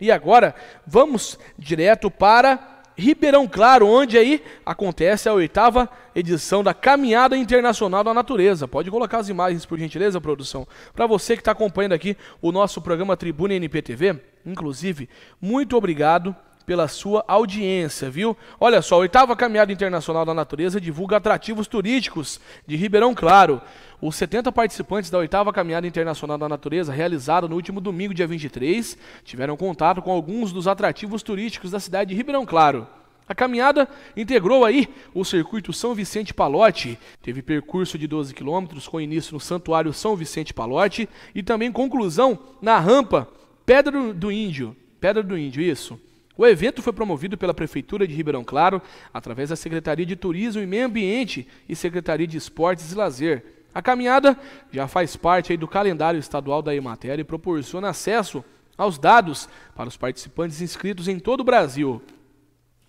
E agora vamos direto para Ribeirão Claro, onde aí acontece a oitava edição da Caminhada Internacional da Natureza. Pode colocar as imagens, por gentileza, produção. Para você que está acompanhando aqui o nosso programa Tribuna NPTV, inclusive, muito obrigado pela sua audiência, viu? Olha só, a oitava caminhada internacional da natureza divulga atrativos turísticos de Ribeirão Claro. Os 70 participantes da oitava caminhada internacional da natureza, realizada no último domingo, dia 23, tiveram contato com alguns dos atrativos turísticos da cidade de Ribeirão Claro. A caminhada integrou aí o circuito São Vicente Palote, teve percurso de 12 quilômetros com início no Santuário São Vicente Palote e também conclusão na rampa Pedra do Índio. Pedra do Índio, isso. O evento foi promovido pela Prefeitura de Ribeirão Claro, através da Secretaria de Turismo e Meio Ambiente e Secretaria de Esportes e Lazer. A caminhada já faz parte do calendário estadual da Emater e proporciona acesso aos dados para os participantes inscritos em todo o Brasil.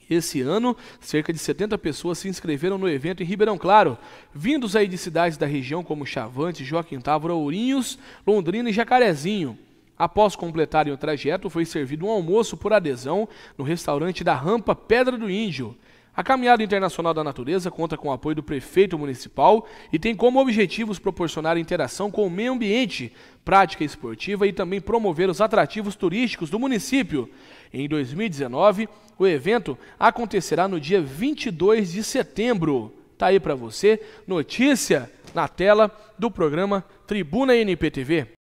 Esse ano, cerca de 70 pessoas se inscreveram no evento em Ribeirão Claro, vindos aí de cidades da região como Chavante, Joaquim Távora, Ourinhos, Londrina e Jacarezinho. Após completarem o trajeto, foi servido um almoço por adesão no restaurante da Rampa Pedra do Índio. A Caminhada Internacional da Natureza conta com o apoio do prefeito municipal e tem como objetivos proporcionar interação com o meio ambiente, prática esportiva e também promover os atrativos turísticos do município. Em 2019, o evento acontecerá no dia 22 de setembro. Tá aí para você notícia na tela do programa Tribuna NPTV.